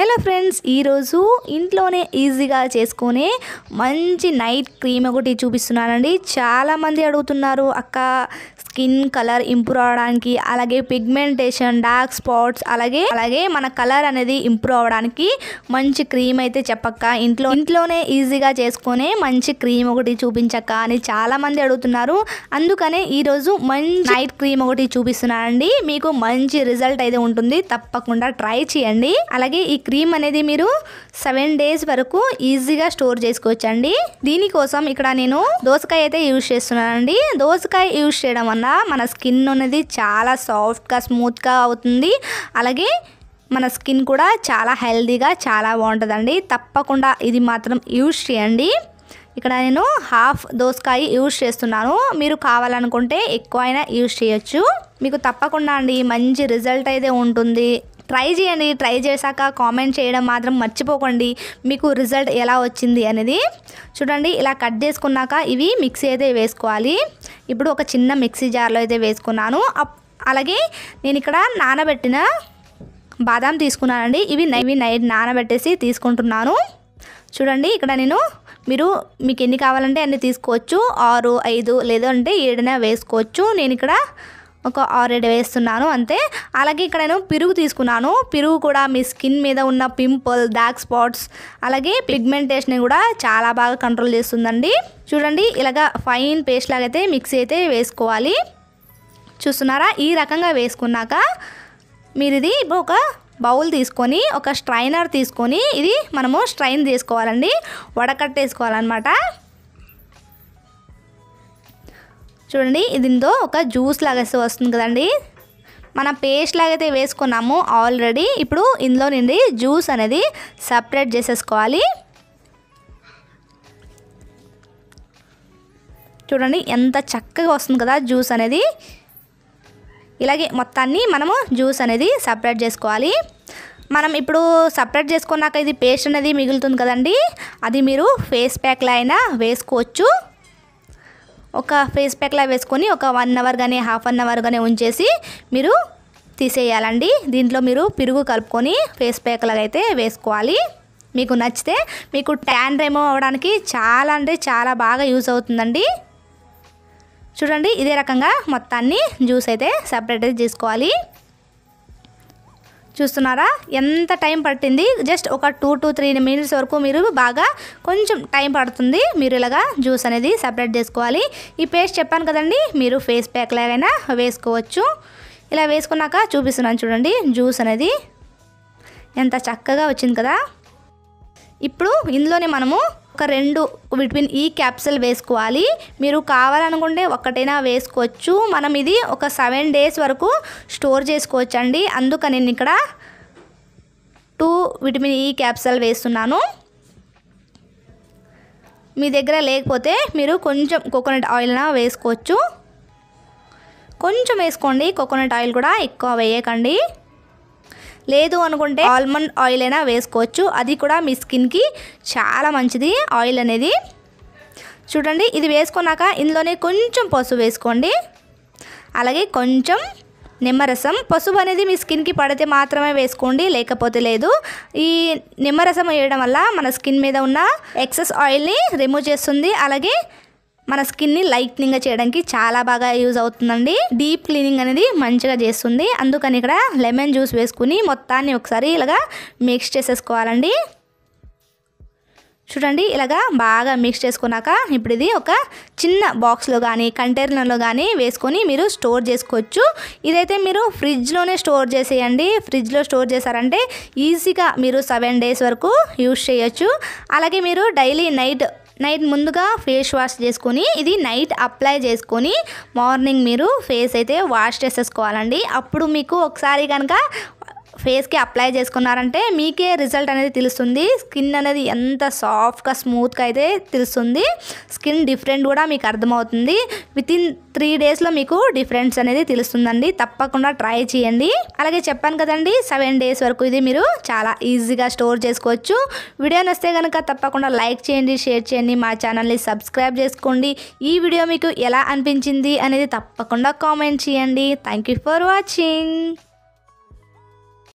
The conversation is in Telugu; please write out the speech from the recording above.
హలో ఫ్రెండ్స్ ఈరోజు ఇంట్లోనే ఈజీగా చేసుకునే మంచి నైట్ క్రీమ్ ఒకటి చూపిస్తున్నానండి చాలామంది అడుగుతున్నారు అక్క స్కిన్ కలర్ ఇంప్రూవ్ అవడానికి అలాగే పిగ్మెంటేషన్ డార్క్ స్పాట్స్ అలాగే అలాగే మన కలర్ అనేది ఇంప్రూవ్ అవడానికి మంచి క్రీమ్ అయితే చెప్పక్క ఇంట్లో ఇంట్లోనే ఈజీగా చేసుకునే మంచి క్రీమ్ ఒకటి చూపించక్క అని చాలా మంది అడుగుతున్నారు అందుకనే ఈరోజు మంచి నైట్ క్రీమ్ ఒకటి చూపిస్తున్నానండి మీకు మంచి రిజల్ట్ అయితే ఉంటుంది తప్పకుండా ట్రై చేయండి అలాగే ఈ క్రీమ్ అనేది మీరు సెవెన్ డేస్ వరకు ఈజీగా స్టోర్ చేసుకోవచ్చండి దీనికోసం ఇక్కడ నేను దోసకాయ అయితే యూజ్ చేస్తున్నానండి దోసకాయ యూజ్ చేయడం కాకుండా మన స్కిన్ అనేది చాలా సాఫ్ట్గా స్మూత్గా అవుతుంది అలాగే మన స్కిన్ కూడా చాలా హెల్దీగా చాలా బాగుంటుందండి తప్పకుండా ఇది మాత్రం యూజ్ చేయండి ఇక్కడ నేను హాఫ్ దోసకాయ యూజ్ చేస్తున్నాను మీరు కావాలనుకుంటే ఎక్కువ అయినా యూజ్ చేయొచ్చు మీకు తప్పకుండా అండి మంచి రిజల్ట్ అయితే ఉంటుంది ట్రై చేయండి ట్రై చేశాక కామెంట్ చేయడం మాత్రం మర్చిపోకండి మీకు రిజల్ట్ ఎలా వచ్చింది అనేది చూడండి ఇలా కట్ చేసుకున్నాక ఇవి మిక్సీ అయితే వేసుకోవాలి ఇప్పుడు ఒక చిన్న మిక్సీ జార్లో అయితే వేసుకున్నాను అలాగే నేను ఇక్కడ నానబెట్టిన బాదాం తీసుకున్నానండి ఇవి ఇవి నైట్ నానబెట్టేసి తీసుకుంటున్నాను చూడండి ఇక్కడ నేను మీరు మీకు ఎన్ని కావాలంటే అన్ని తీసుకోవచ్చు ఆరు ఐదు లేదంటే ఏడైనా వేసుకోవచ్చు నేను ఇక్కడ ఒక ఆరేడు వేస్తున్నాను అంతే అలాగే ఇక్కడ నేను పిరుగు తీసుకున్నాను పిరుగు కూడా మీ స్కిన్ మీద ఉన్న పింపుల్ డార్క్ స్పాట్స్ అలాగే పిగ్మెంటేషన్ కూడా చాలా బాగా కంట్రోల్ చేస్తుందండి చూడండి ఇలాగ ఫైన్ పేస్ట్ లాగైతే మిక్స్ అయితే వేసుకోవాలి చూస్తున్నారా ఈ రకంగా వేసుకున్నాక మీరు ఇది ఇప్పుడు ఒక బౌల్ తీసుకొని ఒక స్ట్రైనర్ తీసుకొని ఇది మనము స్ట్రైన్ చేసుకోవాలండి వడకట్టేసుకోవాలన్నమాట చూడండి దీంతో ఒక జ్యూస్ లాగా వస్తుంది కదండి మన పేస్ట్ లాగైతే వేసుకున్నాము ఆల్రెడీ ఇప్పుడు ఇందులో నుండి జ్యూస్ అనేది సపరేట్ చేసేసుకోవాలి చూడండి ఎంత చక్కగా వస్తుంది కదా జ్యూస్ అనేది ఇలాగే మొత్తాన్ని మనము జ్యూస్ అనేది సపరేట్ చేసుకోవాలి మనం ఇప్పుడు సపరేట్ చేసుకున్నాక ఇది పేస్ట్ అనేది మిగులుతుంది కదండి అది మీరు ఫేస్ ప్యాక్లో అయినా వేసుకోవచ్చు ఒక ఫేస్ ప్యాక్లా వేసుకొని ఒక వన్ అవర్ కానీ హాఫ్ అన్ అవర్ కానీ ఉంచేసి మీరు తీసేయాలండి దీంట్లో మీరు పిరుగు కలుపుకొని ఫేస్ ప్యాక్ లాగా అయితే వేసుకోవాలి మీకు నచ్చితే మీకు ట్యాన్ రిమూవ్ అవ్వడానికి చాలా అంటే చాలా బాగా యూజ్ అవుతుందండి చూడండి ఇదే రకంగా మొత్తాన్ని జ్యూస్ అయితే సపరేట్ చేసుకోవాలి చూస్తున్నారా ఎంత టైం పట్టింది జస్ట్ ఒక టూ టు త్రీ మినిట్స్ వరకు మీరు బాగా కొంచెం టైం పడుతుంది మీరు ఇలాగా జ్యూస్ అనేది సపరేట్ చేసుకోవాలి ఈ పేస్ట్ చెప్పాను కదండి మీరు ఫేస్ ప్యాక్ లాగైనా వేసుకోవచ్చు ఇలా వేసుకున్నాక చూపిస్తున్నాను చూడండి జ్యూస్ అనేది ఎంత చక్కగా వచ్చింది కదా ఇప్పుడు ఇందులోనే మనము ఒక రెండు విటమిన్ ఈ క్యాప్సిల్ వేసుకోవాలి మీరు కావాలనుకుంటే ఒక్కటైనా వేసుకోవచ్చు మనం ఇది ఒక సెవెన్ డేస్ వరకు స్టోర్ చేసుకోవచ్చు అండి అందుకని నేను ఇక్కడ టూ విటమిన్ ఈ క్యాప్సిల్ వేస్తున్నాను మీ దగ్గర లేకపోతే మీరు కొంచెం కోకోనట్ ఆయిల్న వేసుకోవచ్చు కొంచెం వేసుకోండి కోకోనట్ ఆయిల్ కూడా ఎక్కువ వేయకండి లేదు అనుకుంటే ఆల్మండ్ ఆయిల్ అయినా వేసుకోవచ్చు అది కూడా మీ స్కిన్కి చాలా మంచిది ఆయిల్ అనేది చూడండి ఇది వేసుకున్నాక ఇందులోనే కొంచెం పసుపు వేసుకోండి అలాగే కొంచెం నిమ్మరసం పసుపు అనేది మీ స్కిన్కి పడితే మాత్రమే వేసుకోండి లేకపోతే లేదు ఈ నిమ్మరసం వేయడం వల్ల మన స్కిన్ మీద ఉన్న ఎక్సెస్ ఆయిల్ని రిమూవ్ చేస్తుంది అలాగే మన స్కిన్ని గా చేయడానికి చాలా బాగా యూజ్ అవుతుందండి డీప్ క్లీనింగ్ అనేది మంచిగా చేస్తుంది అందుకని ఇక్కడ లెమన్ జ్యూస్ వేసుకుని మొత్తాన్ని ఒకసారి ఇలాగా మిక్స్ చేసేసుకోవాలండి చూడండి ఇలాగా బాగా మిక్స్ చేసుకున్నాక ఇప్పుడు ఇది ఒక చిన్న బాక్స్లో కానీ కంటైనర్లో కానీ వేసుకొని మీరు స్టోర్ చేసుకోవచ్చు ఇదైతే మీరు ఫ్రిడ్జ్లోనే స్టోర్ చేసేయండి ఫ్రిడ్జ్లో స్టోర్ చేశారంటే ఈజీగా మీరు సెవెన్ డేస్ వరకు యూజ్ చేయొచ్చు అలాగే మీరు డైలీ నైట్ నైట్ ముందుగా ఫేస్ వాష్ చేసుకొని ఇది నైట్ అప్లై చేసుకొని మార్నింగ్ మీరు ఫేస్ అయితే వాష్ చేసేసుకోవాలండి అప్పుడు మీకు ఒకసారి కనుక ఫేస్కి అప్లై చేసుకున్నారంటే మీకే రిజల్ట్ అనేది తెలుస్తుంది స్కిన్ అనేది ఎంత సాఫ్ట్గా స్మూత్గా అయితే తెలుస్తుంది స్కిన్ డిఫరెంట్ కూడా మీకు అర్థమవుతుంది విత్ ఇన్ త్రీ డేస్లో మీకు డిఫరెన్స్ అనేది తెలుస్తుందండి తప్పకుండా ట్రై చేయండి అలాగే చెప్పాను కదండి సెవెన్ డేస్ వరకు ఇది మీరు చాలా ఈజీగా స్టోర్ చేసుకోవచ్చు వీడియో నస్తే కనుక తప్పకుండా లైక్ చేయండి షేర్ చేయండి మా ఛానల్ని సబ్స్క్రైబ్ చేసుకోండి ఈ వీడియో మీకు ఎలా అనిపించింది అనేది తప్పకుండా కామెంట్ చేయండి థ్యాంక్ ఫర్ వాచింగ్